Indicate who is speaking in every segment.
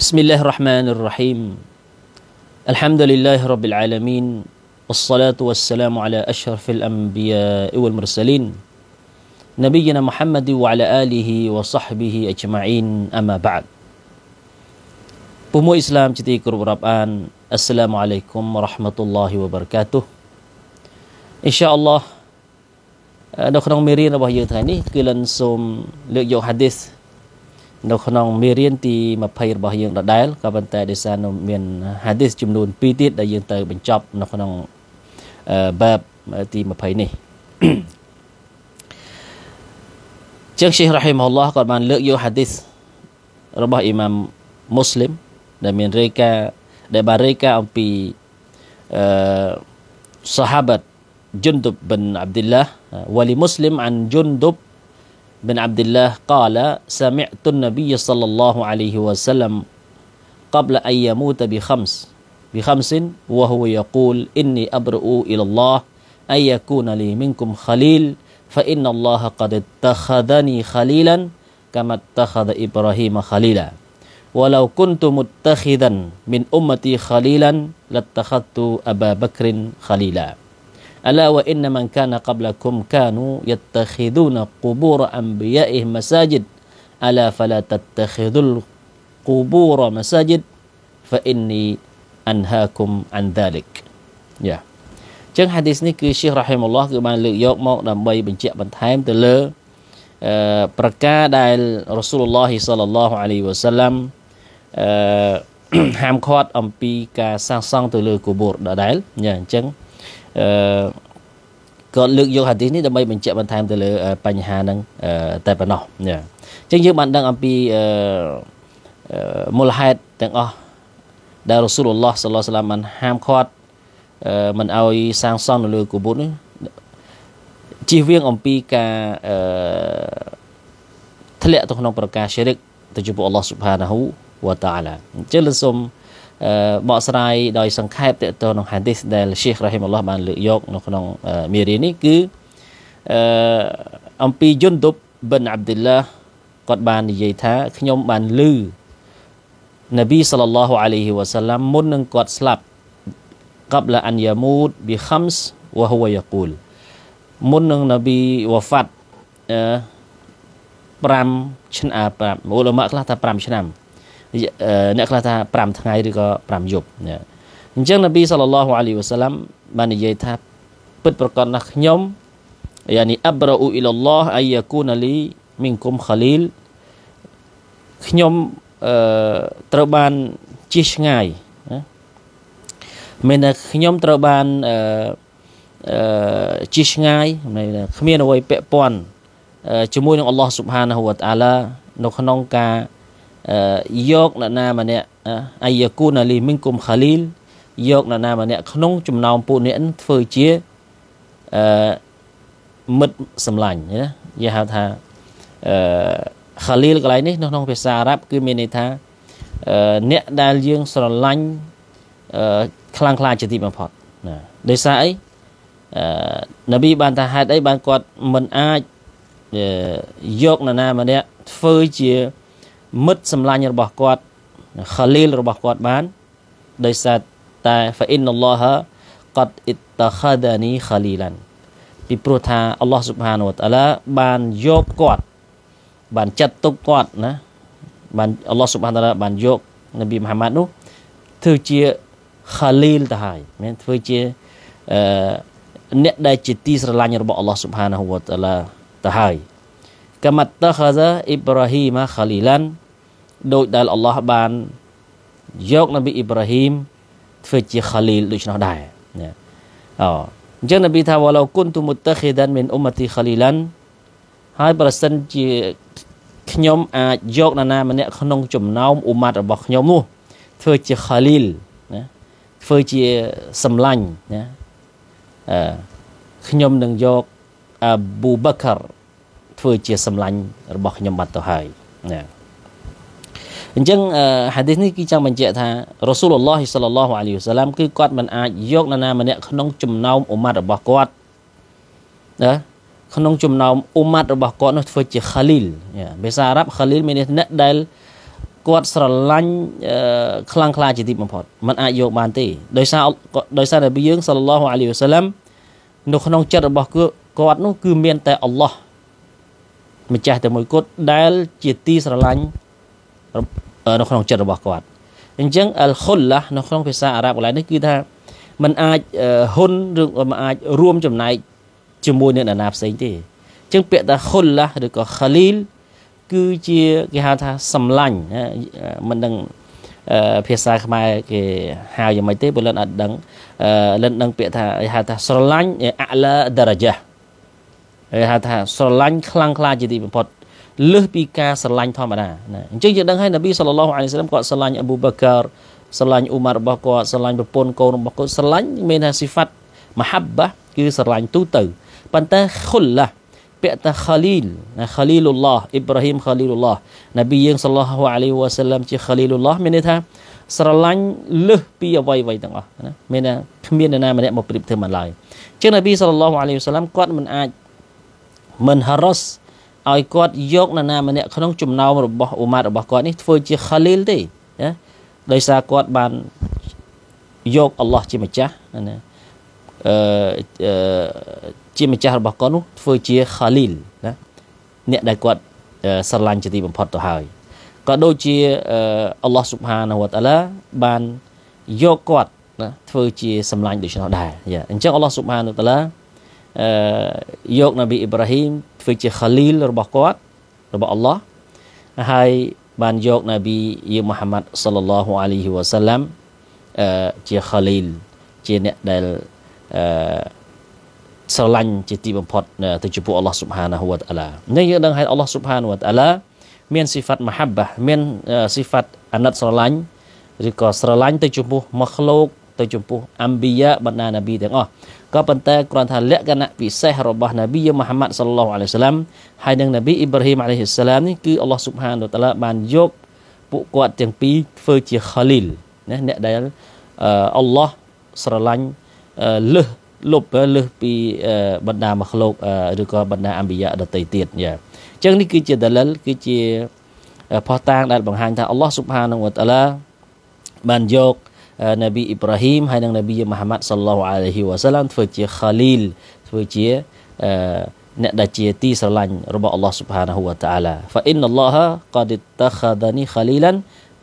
Speaker 1: بسم الله الرحمن الرحيم الحمد لله رب العالمين والصلاة والسلام على أشرف الأنبياء والمرسلين نبينا محمد وعلى آله وصحبه أجمعين أما بعد بمو إسلام السلام عليكم ورحمة الله وبركاته إن شاء ពុំឥស្លាមជាទីគោរពរាប់អានអស្សឡាមអាឡៃគុំរ៉ាហ្មាតុលឡាហ៊ីវបារកាតុអ៊ីនសាអល់ឡោះនៅក្នុងមេរៀនរបស់យើងថ្ងៃនេះគឺលិនសូមលើកយកហាឌីសនៅក្នុងមេរៀនទី20របស់យើងដដែលក៏ប៉ុន្តែដោយសារនៅមានហាឌីសចំនួន2ទៀតដែលយើងត្រូវបញ្ចប់ នៅក្នុងបាបទី20នេះជាង Sheikh Rahimahullah គាត់បានលើកយកហាឌីសរបស់អ៊ីម៉ាមមូស្លីមដែលមានរាយការណ៍ដែលបានរាយការណ៍អំពីអឺ صحابة جندب بن عبد الله ولمسلم عن جندب بن عبد الله قال سمعت النبي صلى الله عليه وسلم قبل أن يموت بخمس بخمس وهو يقول إني أبرؤ إلى الله أن يكون لي منكم خليل فإن الله قد اتخذني خليلا كما اتخذ إبراهيم خليلا ولو كنت متخذا من أمتي خليلا لاتخذت أبا بكر خليلا ألا وإن من كان قبلكم كانوا يتخذون قبور أنبيائهم مساجد ألا فلا تتخذوا القبور مساجد فإني أنهاكم عن ذلك يا yeah. ចឹងហាឌីសនេះគឺឈីរ៉ាហ៊ីមុលឡោះគឺបានលើកយកមកដើម្បីបញ្ជាក់បន្ថែមទៅលើប្រការដែលរ៉ាស៊ូលឡោះសឡឡោះអាឡៃវ៉ាសាឡាំហាមឃាត់អំពីការសាងសង់ទៅលើកុបូរដដែលញ៉ាអញ្ចឹងអឺគាត់លើកយកហាឌីសនេះដើម្បីបញ្ជាក់បន្ថែមទៅលើ បញ្ហាហ្នឹងតែប៉ុណ្ណោះអញ្ចឹងយើងបានដឹងអំពីមូលហេតុទាំងអស់ដែលរ៉ាស៊ូលឡោះសល្លោះសឡាមបានហាមឃាត់មិនឲ្យសាងសង់នៅលើគូបុតនេះជៀសវាងអំពីការធ្លាក់ទៅក្នុងប្រការឈិរិកទៅចំពោះអល់ឡោះស៊ុបហានាហ៊ូវតាអាឡាអញ្ចឹងសូមបកស្រាយដោយសង្ខេបតទៅក្នុង hadith ដែល Sheikh Rahimullah បានលើកយកនៅក្នុងមេរៀននេះគឺអឺអំពីយុនដុបប៊ិនអាប់ឌីឡាគាត់បាននិយាយថាខ្ញុំបានលឺនប៊ីសល្លឡោះអាឡៃហ៊ីវ៉ាសាឡាំមុននឹងគាត់ស្លាប់កាប់ឡាអានយ៉ាមូតប៊ីខាំសវ៉ាហ៊ូវយ៉ាកូលមុននឹងនប៊ីវ៉ាហ្វាត់អឺ5ឆ្នាំ5ឧលមាខ្លះថា5ឆ្នាំអ្នកខ្លះថា5ថ្ងៃឬក៏5យប់អញ្ចឹងនប៊ីសល្លឡោះអាលីវ៉ាសាឡាំបាននិយាយថាពិតប្រកបណាស់ខ្ញុំ يعني أبرأ إلى الله أن يكون لي منكم خليل ខ្ញុំអឺត្រូវបានជិះឆ្ងាយណាមានតែខ្ញុំត្រូវបានអឺជិះឆ្ងាយគ្មានអ្វីពាក់ព័ន្ធជាមួយនឹង Allah Subhanahu wa Ta'ala នៅក្នុងការយកអ្នកណាម្នាក់អាយកូណាលីមីនគុំខាលីល យកអ្នកណាម្នាក់ក្នុងចំណោមពួកអ្នកធ្វើជាអឺមិត្តសម្លាញ់ណាគេហៅថាអឺខាលីលកន្លែងនេះនៅក្នុងភាសាអារ៉ាប់គឺមានន័យថាអ្នកដែលយើងស្រឡាញ់ខ្លាំងខ្លាជាទីបំផុតណាដោយសារអីនប៊ីបានថាហេតុអីបានគាត់មិនអាចយកនរណាម្នាក់ធ្វើជាមិត្តសម្លាញ់របស់គាត់ Khalil របស់គាត់បានដោយសារតែ fa inna Allah qad ittakhadani khalilan ពីព្រោះថា Allah Subhanahu wa ta'ala បានយកគាត់បានចាត់ទុកគាត់ណាបាន Allah Subhanahu wa ta'ala បានយកនប៊ីមហាម៉ាត់នោះ ធ្វើជា Khalil ទៅហើយមានធ្វើជាអឺអ្នកដែលជាទីស្រឡាញ់របស់ Allah Subhanahu wa ta'ala ទៅហើយកមត្តខាសាអ៊ីប្រាហ៊ីម៉ាខាលីឡានដោយដែលអល់ឡោះបានយកនប៊ីអ៊ីប្រាហ៊ីមធ្វើជាខាលីលដូច្នោះដែរណាអូអញ្ចឹងនប៊ីថាវឡូគុនទុមុតតខិដានមិនអ៊ុមទីខាលីឡានហើយប្រសិនជាខ្ញុំអាចយកនរណាម្នាក់ក្នុង ចំណោមអ៊ុម៉ាត់របស់ខ្ញុំនោះធ្វើជាខាលីលណាធ្វើជាសម្លាញ់ណាអឺខ្ញុំនឹងយកអប៊ូបការធ្វើជាសម្លាញ់របស់ខ្ញុំបាត់ទៅហើយណាអញ្ចឹងហាឌីសនេះគឺចង់បញ្ជាក់ថារ៉ូស៊ូលឡោះសល្លឡោះអាលីវសាឡាមគឺគាត់មិនអាចយកនរណាម្នាក់ក្នុងចំណោមអ៊ុម៉ាត់របស់គាត់ណាក្នុងចំណោមអ៊ុម៉ាត់របស់គាត់នោះធ្វើ ជាខាលីលភាសាអារ៉ាប់ខាលីល មានន័យអ្នកដែលគាត់ស្រឡាញ់ខ្លាំងខ្លាជាទីបំផុតมันអាចយកបានទេ ដោយសារដោយសារនប៊ីយើងសល្លឡោះអាលីវសាឡាមនៅក្នុងចិត្តរបស់គាត់នោះគឺមាន តែអល់ឡោះម្ចាស់តែមួយគត់ដែលជាទីស្រឡាញ់នៅក្នុងចិត្តរបស់គាត់អញ្ចឹងអលខុលឡានៅក្នុងភាសាអារ៉ាប់កន្លែងនេះគឺថាมันអាចហ៊ុនឬมันអាចរួមចំណែកជាមួយនឹងអ្នកណាផ្សេងទេអញ្ចឹងពាក្យថាខុលឡាឬក៏ខាលីលគឺជាគេហៅថាសម្លាញ់មិនដឹងភាសាខ្មែរគេហៅយ៉ាងម៉េចទេបើលិនអត់ដឹងលិនដឹងពាក្យថាគេហៅថាស្រឡាញ់អឡាដារ៉ាយ៉ាគេហៅថាស្រឡាញ់ខ្លាំងខ្លាជាទីបំផុតលើសពីការស្រឡាញ់ធម្មតាណាអញ្ចឹងយើងដឹងហើយនប៊ីសល្លឡោះអាឡៃសាឡាមគាត់ស្រឡាញ់អប៊ូបាកាស្រឡាញ់អ៊ូម៉ាររបស់គាត់ស្រឡាញ់ប្រពន្ធកូនរបស់គាត់ស្រឡាញ់មាន ថាស៊ីហ្វាត់មហាបាគឺស្រឡាញ់ទូទៅប៉ុន្តែខុលឡាពាក្យថា Khalil ណា Khalilullah Ibrahim Khalilullah នប៊ីយើងសល្លឡោះអាឡៃវ៉ាសាឡាមជា Khalilullah មានន័យថាស្រឡាញ់លើសពីអ្វីអ្វីទាំងអស់ណាមានថាគ្មាននរណាម្នាក់មកប្រៀបធៀបបានឡើយអញ្ចឹងនប៊ីសល្លឡោះអាឡៃវ៉ាសាឡាមគាត់មិនអាចមិនហារ៉សឲ្យគាត់យកនរណាម្នាក់ក្នុងចំណោមរបស់អ៊ូម៉ាត់របស់គាត់នេះធ្វើជាខាលីលទេណាដោយសារគាត់បានយកអល់ឡោះជាម្ចាស់ណាអឺជាម្ចាស់របស់គាត់នោះធ្វើជាខាលីលណាអ្នកដែលគាត់ស្រឡាញ់ជាទី បំផុតទៅហើយក៏ដូចជាអល់ឡោះស៊ុបហានវតាឡាបានយកគាត់ណាធ្វើជាសម្លាញ់ដូច្នោះដែរយ៉ាអញ្ចឹងអល់ឡោះស៊ុបហានវតាឡាអឺយកនប៊ីអ៊ីប្រាហ៊ីមធ្វើជាខាលីល របស់គាត់របស់អល់ឡោះហើយបានយកនប៊ីយាមូហាម៉ាត់សល្លឡោះអាលីហ៊ីវ៉ាសាឡាំអឺជាខាលីលជាអ្នកដែលអឺស្រឡាញ់ជាទីបំផុតទៅចំពោះអល់ឡោះស៊ុបហានាហ៊ូវតាឡានេះយើងដឹងហើយអល់ឡោះស៊ុបហានាហ៊ូវតាឡាមានសិហ្វាត់មហាបាមានសិហ្វាត់អាណិតស្រឡាញ់ឬក៏ស្រឡាញ់ទៅចំពោះមក្លូកទៅចំពោះអម្បិយាបណ្ដានប៊ីទាំងអស់ក៏ប៉ុន្តែគ្រាន់ថា លក្ខណៈពិសេសរបស់នប៊ីមូហាម៉ាត់សល្លោះអាឡៃសាឡាមហើយនិងនប៊ីអ៊ីប្រាហ៊ីមអាឡៃសាឡាមនេះគឺអល់ឡោះស៊ុបហានតាឡាបានយកពួកគាត់ទាំងពីរធ្វើជាខលីលណាអ្នកដែលអល់ឡោះស្រឡាញ់លឹះលុបលឹះពីបណ្ដាមក្លោកឬក៏បណ្ដាអម្បិយាដតីទៀតយ៉ាអញ្ចឹងនេះគឺជាដលិលគឺជាផោះតាងដែលបង្ហាញថាអល់ឡោះស៊ុបហានវតាឡាបានយកនប៊ីអ៊ីប្រាហ៊ីមហើយនិងនប៊ីមូហាម៉ាត់សល្លោះអាឡៃហ៊ីវ៉ាសាឡាមធ្វើជាខាលីលធ្វើជាអ្នកដែលជាទីស្រឡាញ់របស់ Allah Subhanahu wa ta'ala fa inna Allah qad ittakhadhani khalilan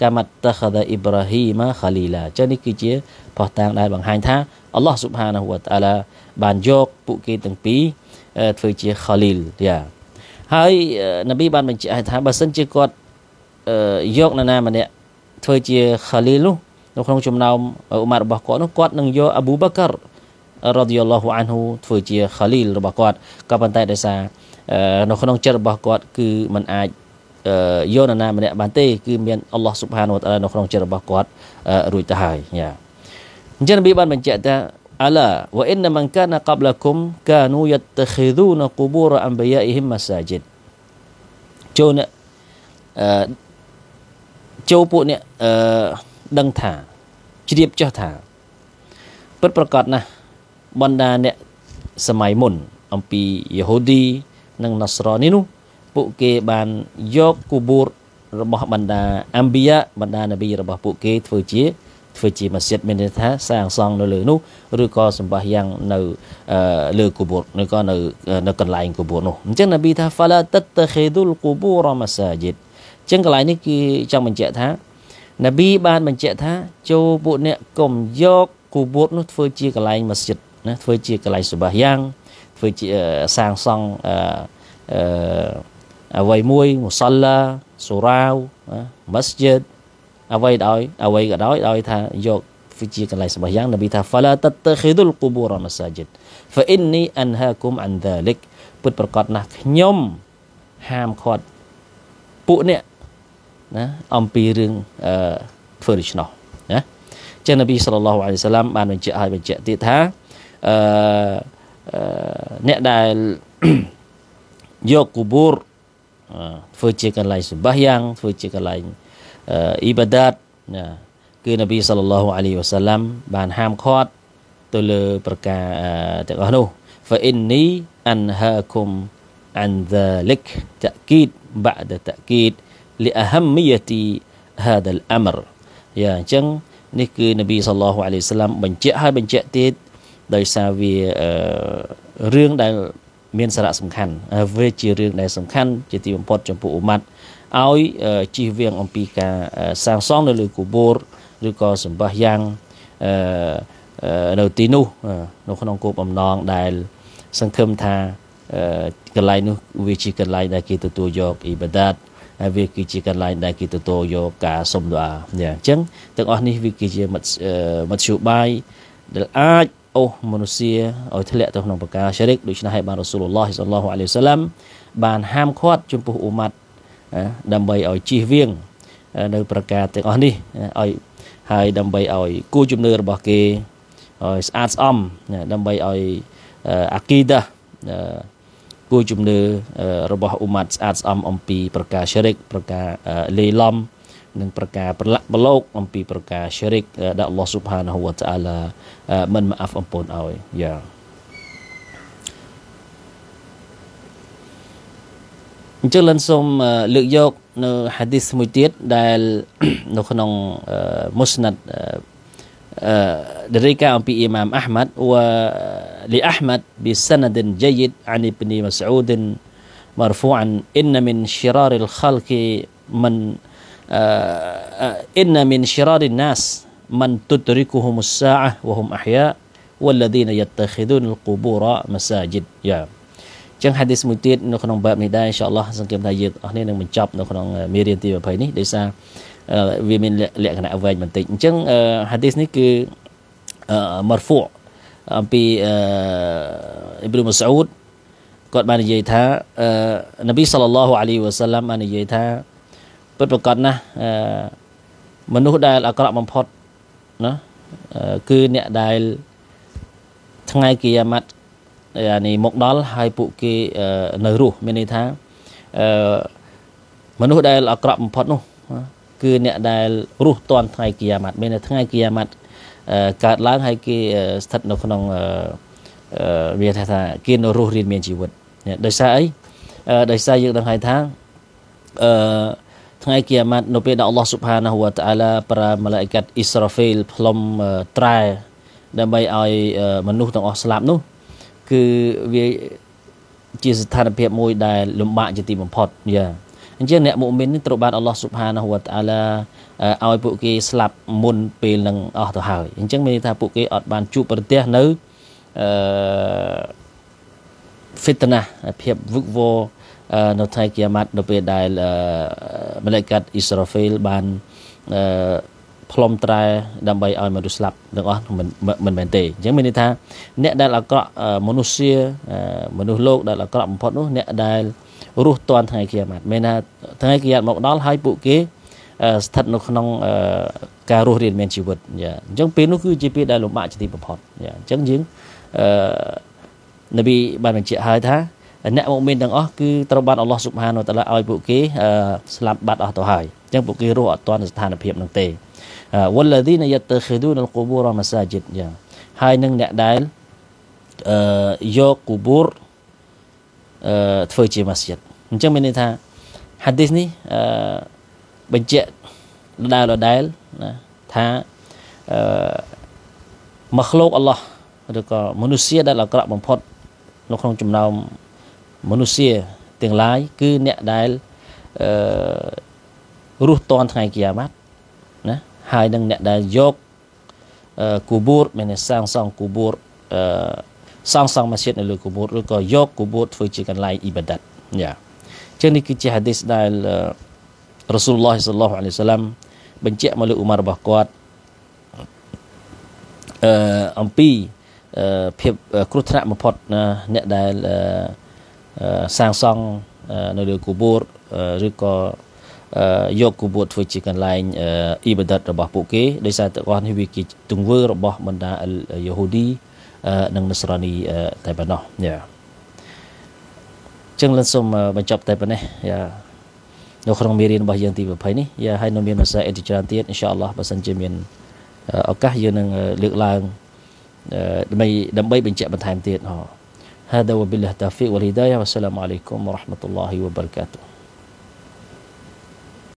Speaker 1: កាមតខដាអ៊ីប្រាហ៊ីម៉ាខាលីឡាចឹងនេះគឺជាផុសតាងដែលបង្ហាញថាអល់ឡោះស៊ុបហានហ៊ូវតាឡាបានយកពួកគេទាំងពីរធ្វើជាខាលីលយ៉ាហើយនប៊ីបានបញ្ជាក់ថាបើសិនជាគាត់យកនរណាម្នាក់ធ្វើជាខាលីលនោះនៅក្នុងចំណោមអ៊ុម៉ាររបស់គាត់នោះគាត់នឹងយកអាប៊ូបាការរ៉ាឌីយ៉ាឡោះអានហ៊ូធ្វើជាខាលីលរបស់គាត់ក៏ប៉ុន្តែដោយសារនៅក្នុងចិត្តរបស់គាត់ គឺมันអាចយកនរណាម្នាក់បានទេគឺមានអល់ឡោះស៊ុបហានវតាឡានៅក្នុងចិត្តរបស់គាត់រួចទៅហើយយ៉ាអញ្ចឹងនប៊ីបានបញ្ជាក់ថាអាឡាវ៉ាអ៊ីនម៉ាន់កាណាកាប់ឡាគុំកានូយតខីឌូនគូបូរអំបយ៉ាអ៊ីហ៊ីមម៉ាសាជីតចូលអ្នកចូលពួកអ្នកដឹងថាជ្រាបចោះថាពិតប្រកបណាស់បណ្ដាអ្នកសម័យមុន អំពីយេហូឌីនិងណាស្រនេះនោះពួកគេបានយកគូបូររបស់បណ្ដាអម្បិយាបណ្ដានប៊ីរបស់ពួកគេធ្វើជាធ្វើជាម៉ាស៊ីតមានន័យថាសាងសង់នៅលើនោះឬក៏សម្បះយ៉ាងនៅលើគូបូរឬក៏នៅនៅកន្លែងគូបូរនោះអញ្ចឹងនប៊ីថា fala tattakhidul qubur masajid អញ្ចឹងកន្លែងនេះគឺចង់បញ្ជាក់ថានប៊ីបានបញ្ជាក់ថាចូលពួកអ្នកកុំយកគូបូតនោះធ្វើជាកន្លែងម៉ាស្ជីតណាធ្វើជាកន្លែងសុបាយ៉ាងធ្វើជាសាងសង់អឺអ្វីមួយមូសឡាសូរាវម៉ាស្ជីតអ្វីដោយ អ្វីក៏ដោយដោយថាយកវាជាកន្លែងរបស់យ៉ាងនប៊ីថា فلا تتخذوا القبور مساجد فإني أنهاكم عن ذلك ពិតប្រកបណាស់ខ្ញុំហាមឃាត់ពួកអ្នកណាអំពីរឿងអឺធ្វើដូច្នោះណាចឹងនប៊ីសល្លឡោះអាឡៃសាឡាមបានបញ្ជាក់ឲ្យបញ្ជាក់ទៀតថាអឺអ្នកដែលយកគូបូរធ្វើជាកន្លែងសម្បាសយ៉ាងធ្វើជាកន្លែងអ៊ីបាដាតណាគឺនប៊ីសល្លឡោះអាឡៃវ៉ាសាឡាមបានហាមឃាត់ទៅលើប្រការទាំងអស់នោះ فإني أنهاكم عن ذلك تأكيد بعد تأكيد លិអហមយទី هذا الامر យ៉ាអញ្ចឹងនេះគឺនប៊ីសល្លោះអាឡៃសាឡាំបញ្ជាក់ហើយបញ្ជាក់ទៀតដោយសារវារឿងដែល មានសារៈសំខាន់វាជារឿងដែលសំខាន់ ជាទីបំផុត ចំពោះអ៊ុម៉ាត់ឲ្យជិះវៀងអំពីការសាងសង់នៅលើគូបូរឬក៏សម្បះយ៉ាងនៅទីនោះនៅក្នុងគោបអំណងដែល សង្ឃឹមថាកន្លែងនោះវាជាកន្លែងដែលគេទទួលយកអ៊ីបាដាតហើយវាគឺជាកន្លែងដែលគេទទួលយកការសុំដុអាអញ្ចឹងទាំងអស់នេះវាគឺជាមធ្យោបាយដែលអាចអូសមនុស្សឲ្យធ្លាក់ទៅក្នុងប្រការឈរិកដូច្នេះហើយបានរ៉ូស៊ូលឡោះសល្លោះអាឡៃហ៊ីវសាឡាំបានហាមឃាត់ ចំពោះអ៊ុម៉ាត់ដើម្បីឲ្យជៀសវាងនៅ ប្រការទាំងអស់នេះឲ្យហើយដើម្បីឲ្យគូជំនឿរបស់គេឲ្យស្អាតស្អំដើម្បីឲ្យអាគីដាគួរជំនឿរបស់អ៊ុម៉ាត់ស្អាតស្អំអំពី ប្រការជ្រិក ប្រការលេឡំនិង ប្រការប្រឡាក់ប្រឡោក អំពីប្រការជ្រិកដែល Allah Subhanahu Wa Ta'ala មិនមកអាប់អំពូនឲ្យយ៉ាអញ្ចឹងលិនសូមលើកយកនៅហាឌីសមួយទៀតដែលនៅក្នុងមុស្ណាត់ آه، لذلك في إمام أحمد ولأحمد آه، بسند جيد عن ابن مسعود مرفوعا إن من شرار الخلق من آه، إن من شرار الناس من تدركهم الساعة وهم أحياء والذين يتخذون القبور مساجد يا ចឹងហាឌីសមួយទៀតនៅក្នុងបែបនេះដែរអ៊ីនសាអល់ឡោះសង្កេតថាយើងអស់នេះនឹងបញ្ចប់នៅក្នុងមេរៀនទី20នេះដោយសារវាមានលក្ខណៈវែងបន្តិចអញ្ចឹងហាឌីសនេះគឺមរហ្វូអំពីអ៊ីប្រូមូសាអ៊ូដគាត់បាននិយាយថានប៊ីសាឡឡោះអាលីវ៉ាសាឡាំបាននិយាយថាពិតប្រាកដណាស់មនុស្សដែលអាក្រក់បំផុតណាគឺអ្នកដែលថ្ងៃគីយ៉ាម៉ាត់អានេះមកដល់ហើយពួកគេនៅរស់មានន័យថាមនុស្សដែលអាក្រក់បំផុតនោះគឺអ្នកដែលរស់តាន់ថ្ងៃគិយាម៉ាត់មានថ្ងៃគិយាម៉ាត់កើតឡើងហើយគេស្ថិតនៅក្នុងវាថាថាគេនៅរស់រៀនមានជីវិតដោយសារអីដោយសារយើងដឹងហើយថាអឺថ្ងៃគិយាម៉ាត់នៅពេលដែលអល់ឡោះស៊ុបហានាហ៊ូវតាអាឡាប្រើម៉ាឡាអ៊ីកាត់អ៊ីស្រាហ្វីលផ្លុំត្រែដើម្បីឲ្យមនុស្សទាំងអស់ស្លាប់នោះគឺវាជាស្ថានភាពមួយដែលលំបាកជាទីបំផុតយ៉ា yeah. អញ្ចឹងអ្នកមុមិនត្រូវបានអល់ឡោះស៊ុបហានហូវតាឡាឲ្យពួកគេស្លាប់មុនពេលនឹងអស់ទៅហើយអញ្ចឹងមានន័យថាពួកគេអត់បានជួបប្រទះនៅអឺ fitna ភាពវឹកវរនៅថ្ងៃគីយ៉ាម៉ាត់នៅពេលដែលមលិកាត់អ៊ីស្រាហ្វែលបានអឺផ្លុំត្រែ ដើម្បីឲ្យមនុស្សស្លាប់ទាំងអស់មិនមិនមែនទេអញ្ចឹងមានន័យថា អ្នកដែលអាក្រក់មនុស្សជាមនុស្សលោកដែលអាក្រក់បំផុតនោះអ្នកដែលរស់តាន់ថ្ងៃគិយាតមានថាថ្ងៃគិយាតមកដល់ហើយពួកគេស្ថិតនៅក្នុងការរស់រានមានជីវិតយ៉ាអញ្ចឹងពេលនោះគឺជាពេលដែលលំបាកជាទីបំផុតយ៉ាអញ្ចឹងយើងអឺនប៊ីបានបញ្ជាក់ហើយថាអ្នកមុមីនទាំងអស់គឺត្រូវបានអល់ឡោះស៊ុបហានវតាឡាឲ្យពួកគេស្លាប់បាត់អស់ទៅហើយអញ្ចឹងពួកគេរស់អត់ទាន់ស្ថានភាពនឹងទេវលឌីនយតខិឌូនលកូបូរម៉ាសាជីតយ៉ាហើយនឹងអ្នកដែលអឺយកគូបូរអឺធ្វើជាម៉ាស្ជីតអញ្ចឹងមានន័យថា hadith នេះអឺបញ្ជាក់ដដែលដដែលណាថាអឺមកលោកអល់ឡោះឬក៏មនុស្សដែលអាក្រក់បំផុតនៅក្នុងចំណោមមនុស្សទាំងឡាយ គឺអ្នកដែលអឺរស់តនថ្ងៃគិយាម៉ាត់ណាហើយនឹងអ្នកដែលយកគូបូរមានសាងសង់គូបូរអឺសាងសង់ម៉ាស៊ីននៅលើគូបូរឬក៏យកគូបូរធ្វើជាកន្លែងអ៊ីបាដាតយ៉ាចឹងនេះគឺជាហាឌីសដែលរ៉ាស៊ូលឡោះសល្លោះអាឡៃសាឡាំបញ្ជាក់មកលើអ៊ូម៉ាររបស់គាត់អឺអំពីភាពគ្រោះថ្នាក់បំផុត អ្នកដែលសាងសង់នៅលើគូបូរឬក៏យកគូបូរធ្វើជាកន្លែងអ៊ីបាដាតរបស់ពួកគេដោយសារតែគាត់នេះវាជាទង្វើរបស់បណ្ដាយូហូឌីនិងនស្សរ៉ានីតែប៉ុណ្ណោះយ៉ាចឹងលិនសូមបញ្ចប់តែប៉ុណ្ណេះយ៉ានៅក្នុងមេរៀនរបស់យើងទី20នេះយ៉ាហើយនៅមានភាសាអេទីច្រើនទៀតអ៊ីនសាអល់ឡោះបើសិនជាមានឱកាសយើងនឹងលើកឡើងដើម្បីដើម្បីបញ្ជាក់បន្ថែមទៀតហ៎ هذا وبالله التوفيق والهداية والسلام عليكم ورحمة الله وبركاته